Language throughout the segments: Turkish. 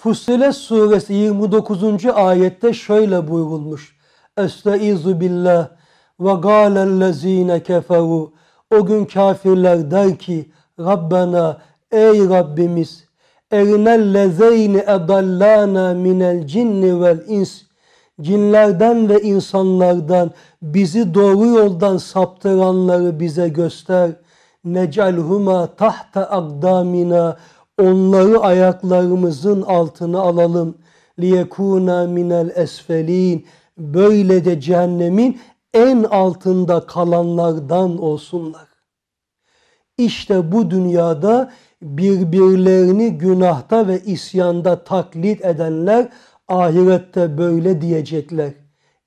Fussilet suresi 29. ayette şöyle buyurulmuş. Estaizu billah ve gâlellezîne keferu. O gün kafirler der ki Rabbena ey Rabbimiz erinel erinellezeyni edallâna minel cinni vel ins. Cinlerden ve insanlardan bizi doğru yoldan saptıranları bize göster. Necalhuma tahta akdamina onları ayaklarımızın altına alalım. Liyekuna minel esfelin. Böyle de cehennemin en altında kalanlardan olsunlar. İşte bu dünyada birbirlerini günahta ve isyanda taklit edenler ahirette böyle diyecekler.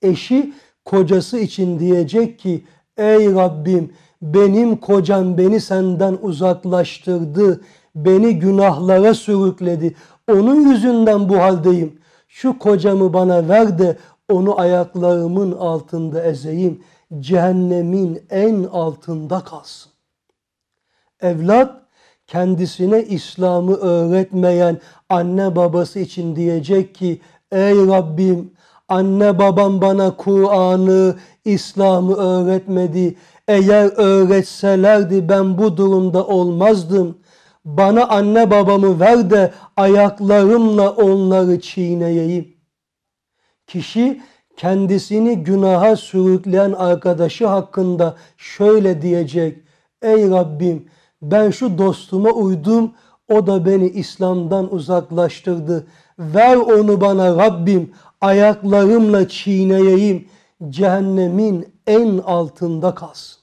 Eşi kocası için diyecek ki ey Rabbim benim kocam beni senden uzaklaştırdı Beni günahlara sürükledi. Onun yüzünden bu haldeyim. Şu kocamı bana ver de onu ayaklarımın altında ezeyim. Cehennemin en altında kalsın. Evlat kendisine İslam'ı öğretmeyen anne babası için diyecek ki Ey Rabbim anne babam bana Kur'an'ı, İslam'ı öğretmedi. Eğer öğretselerdi ben bu durumda olmazdım. Bana anne babamı ver de ayaklarımla onları çiğneyeyim. Kişi kendisini günaha sürükleyen arkadaşı hakkında şöyle diyecek. Ey Rabbim ben şu dostuma uydum o da beni İslam'dan uzaklaştırdı. Ver onu bana Rabbim ayaklarımla çiğneyeyim cehennemin en altında kalsın.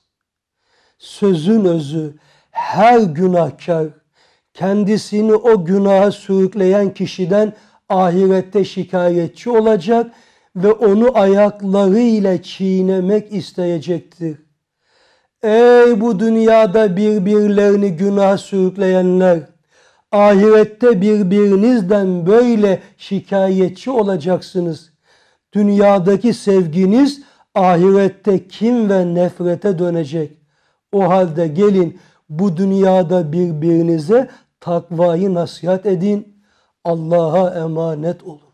Sözün özü her günahkar kendisini o günaha sürükleyen kişiden ahirette şikayetçi olacak ve onu ayakları ile çiğnemek isteyecektir. Ey bu dünyada birbirlerini günah sürükleyenler! Ahirette birbirinizden böyle şikayetçi olacaksınız. Dünyadaki sevginiz ahirette kim ve nefrete dönecek. O halde gelin bu dünyada birbirinize takvayı nasihat edin, Allah'a emanet olun.